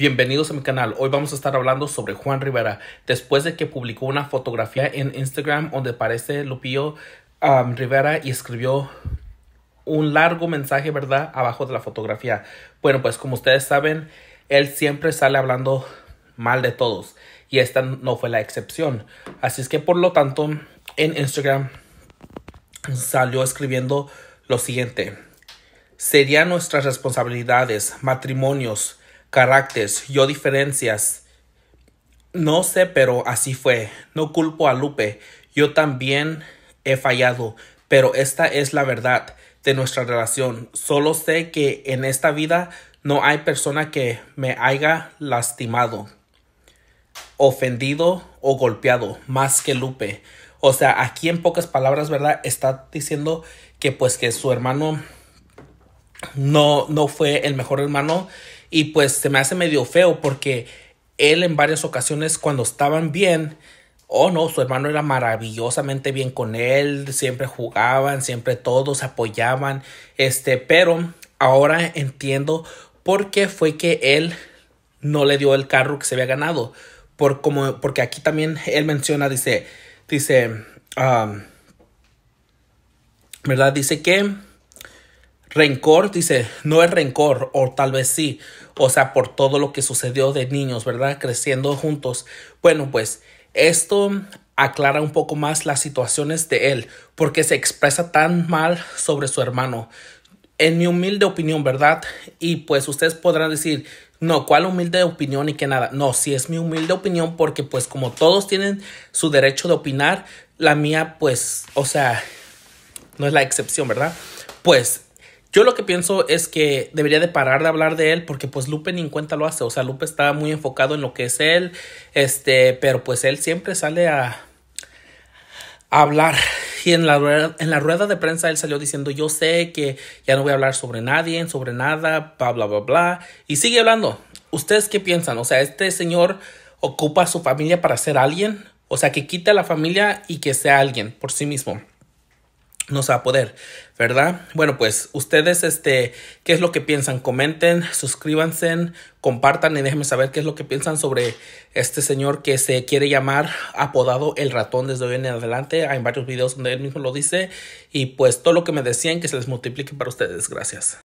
Bienvenidos a mi canal. Hoy vamos a estar hablando sobre Juan Rivera. Después de que publicó una fotografía en Instagram donde aparece Lupillo um, Rivera y escribió un largo mensaje, ¿verdad? Abajo de la fotografía. Bueno, pues como ustedes saben, él siempre sale hablando mal de todos. Y esta no fue la excepción. Así es que por lo tanto, en Instagram salió escribiendo lo siguiente. Serían nuestras responsabilidades, matrimonios, caracteres, yo diferencias. No sé, pero así fue. No culpo a Lupe. Yo también he fallado, pero esta es la verdad de nuestra relación. Solo sé que en esta vida no hay persona que me haya lastimado, ofendido o golpeado más que Lupe. O sea, aquí en pocas palabras, ¿verdad? Está diciendo que pues que su hermano no, no fue el mejor hermano y pues se me hace medio feo porque él en varias ocasiones cuando estaban bien, oh no, su hermano era maravillosamente bien con él, siempre jugaban, siempre todos apoyaban, este, pero ahora entiendo por qué fue que él no le dio el carro que se había ganado, por como, porque aquí también él menciona, dice, dice, um, ¿verdad? Dice que Rencor, dice, no es rencor, o tal vez sí, o sea, por todo lo que sucedió de niños, ¿verdad? Creciendo juntos. Bueno, pues esto aclara un poco más las situaciones de él, porque se expresa tan mal sobre su hermano. En mi humilde opinión, ¿verdad? Y pues ustedes podrán decir, no, ¿cuál humilde opinión y qué nada? No, sí es mi humilde opinión porque pues como todos tienen su derecho de opinar, la mía pues, o sea, no es la excepción, ¿verdad? Pues yo lo que pienso es que debería de parar de hablar de él porque pues Lupe ni en cuenta lo hace, o sea, Lupe está muy enfocado en lo que es él, este, pero pues él siempre sale a, hablar y en la, rueda, en la rueda de prensa él salió diciendo yo sé que ya no voy a hablar sobre nadie, sobre nada, bla, bla, bla, bla, y sigue hablando. ¿Ustedes qué piensan? O sea, este señor ocupa a su familia para ser alguien, o sea, que quita a la familia y que sea alguien por sí mismo se va a poder, ¿verdad? Bueno, pues ustedes, este, ¿qué es lo que piensan? Comenten, suscríbanse, compartan y déjenme saber qué es lo que piensan sobre este señor que se quiere llamar apodado el ratón desde hoy en adelante. Hay varios videos donde él mismo lo dice y pues todo lo que me decían que se les multiplique para ustedes. Gracias.